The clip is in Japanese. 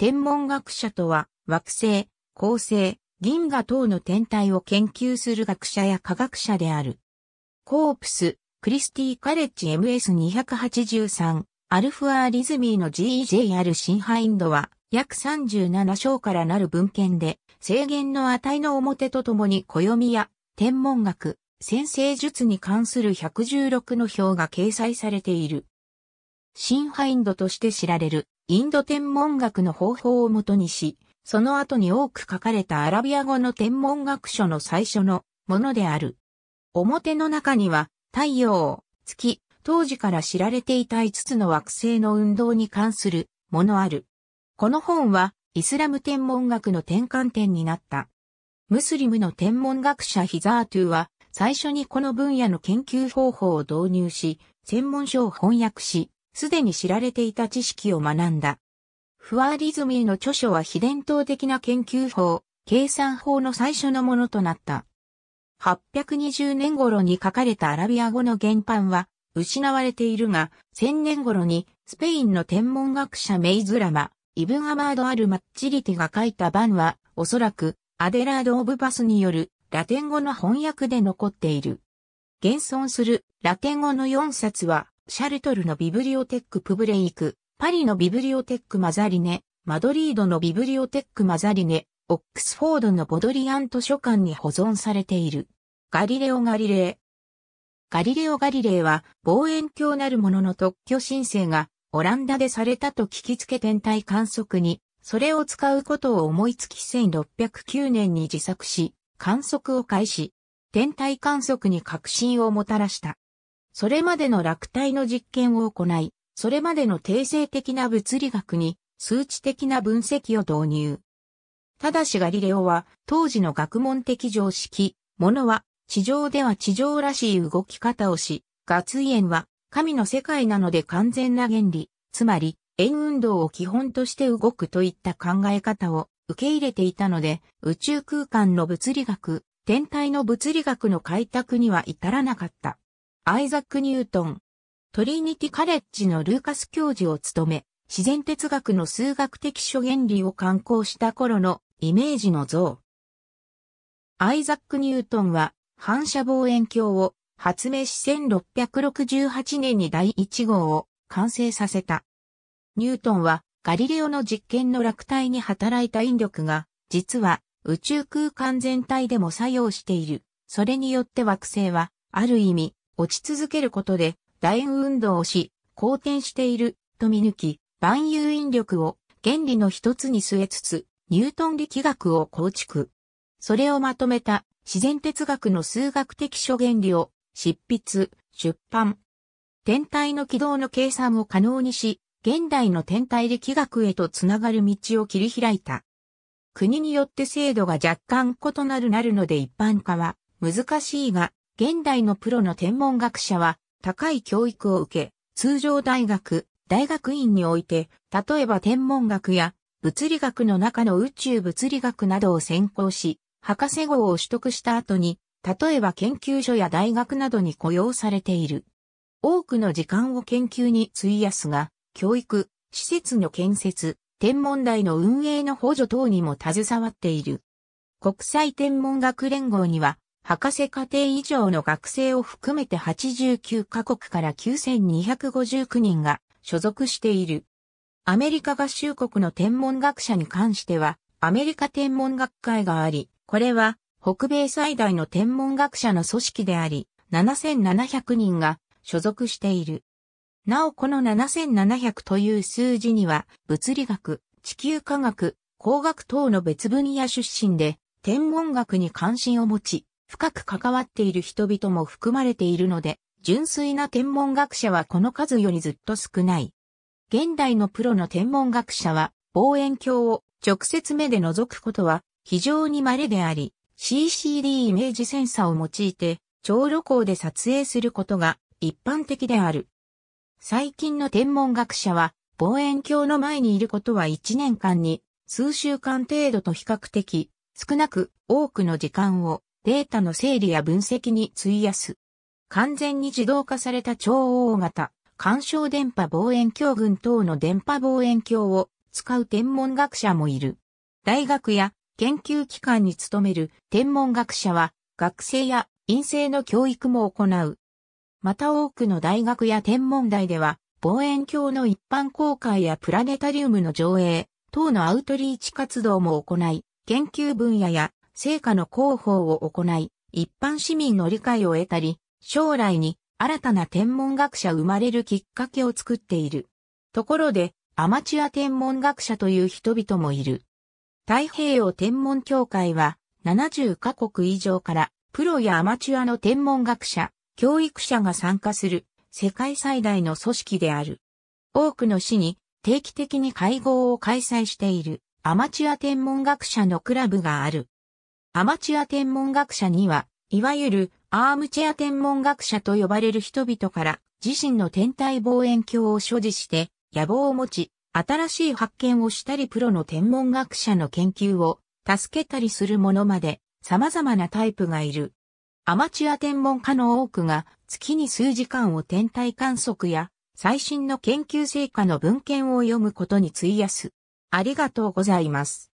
天文学者とは、惑星、恒星、銀河等の天体を研究する学者や科学者である。コープス、クリスティカレッジ MS283、アルフアーリズミーの g j r シンハインドは、約37章からなる文献で、制限の値の表とともに暦や、天文学、先生術に関する116の表が掲載されている。シンハインドとして知られるインド天文学の方法をもとにし、その後に多く書かれたアラビア語の天文学書の最初のものである。表の中には、太陽、月、当時から知られていた5つの惑星の運動に関するものある。この本は、イスラム天文学の転換点になった。ムスリムの天文学者ヒザートゥは、最初にこの分野の研究方法を導入し、専門書を翻訳し、すでに知られていた知識を学んだ。フアーリズミーの著書は非伝統的な研究法、計算法の最初のものとなった。820年頃に書かれたアラビア語の原版は失われているが、1000年頃にスペインの天文学者メイズラマ、イブアマード・アル・マッチリティが書いた版は、おそらくアデラード・オブ・バスによるラテン語の翻訳で残っている。現存するラテン語の4冊はシャルトルのビブリオテックプブレイク、パリのビブリオテックマザリネ、マドリードのビブリオテックマザリネ、オックスフォードのボドリアン図書館に保存されている。ガリレオ・ガリレイ。ガリレオ・ガリレイは望遠鏡なるものの特許申請がオランダでされたと聞きつけ天体観測に、それを使うことを思いつき1609年に自作し、観測を開始、天体観測に革新をもたらした。それまでの落体の実験を行い、それまでの定性的な物理学に数値的な分析を導入。ただしガリレオは当時の学問的常識、ものは地上では地上らしい動き方をし、ガツイエンは神の世界なので完全な原理、つまり円運動を基本として動くといった考え方を受け入れていたので、宇宙空間の物理学、天体の物理学の開拓には至らなかった。アイザック・ニュートン。トリニティ・カレッジのルーカス教授を務め、自然哲学の数学的諸原理を刊行した頃のイメージの像。アイザック・ニュートンは反射望遠鏡を発明し1668年に第1号を完成させた。ニュートンはガリレオの実験の落体に働いた引力が、実は宇宙空間全体でも作用している。それによって惑星は、ある意味、落ち続けることで、楕円運動をし、好転している、と見抜き、万有引力を原理の一つに据えつつ、ニュートン力学を構築。それをまとめた自然哲学の数学的諸原理を執筆、出版。天体の軌道の計算を可能にし、現代の天体力学へとつながる道を切り開いた。国によって制度が若干異なるなるので一般化は難しいが、現代のプロの天文学者は、高い教育を受け、通常大学、大学院において、例えば天文学や物理学の中の宇宙物理学などを専攻し、博士号を取得した後に、例えば研究所や大学などに雇用されている。多くの時間を研究に費やすが、教育、施設の建設、天文台の運営の補助等にも携わっている。国際天文学連合には博士課程以上の学生を含めて89カ国から9259人が所属している。アメリカ合衆国の天文学者に関しては、アメリカ天文学会があり、これは北米最大の天文学者の組織であり、7700人が所属している。なおこの7700という数字には、物理学、地球科学、工学等の別分野出身で、天文学に関心を持ち、深く関わっている人々も含まれているので、純粋な天文学者はこの数よりずっと少ない。現代のプロの天文学者は、望遠鏡を直接目で覗くことは非常に稀であり、CCD イメージセンサを用いて、超露光で撮影することが一般的である。最近の天文学者は、望遠鏡の前にいることは1年間に数週間程度と比較的少なく多くの時間をデータの整理や分析に費やす。完全に自動化された超大型、干渉電波望遠鏡群等の電波望遠鏡を使う天文学者もいる。大学や研究機関に勤める天文学者は学生や陰性の教育も行う。また多くの大学や天文台では望遠鏡の一般公開やプラネタリウムの上映等のアウトリーチ活動も行い、研究分野や成果の広報を行い、一般市民の理解を得たり、将来に新たな天文学者生まれるきっかけを作っている。ところで、アマチュア天文学者という人々もいる。太平洋天文協会は、70カ国以上から、プロやアマチュアの天文学者、教育者が参加する、世界最大の組織である。多くの市に定期的に会合を開催しているアマチュア天文学者のクラブがある。アマチュア天文学者には、いわゆるアームチェア天文学者と呼ばれる人々から自身の天体望遠鏡を所持して野望を持ち、新しい発見をしたりプロの天文学者の研究を助けたりするものまで様々なタイプがいる。アマチュア天文家の多くが月に数時間を天体観測や最新の研究成果の文献を読むことに費やす。ありがとうございます。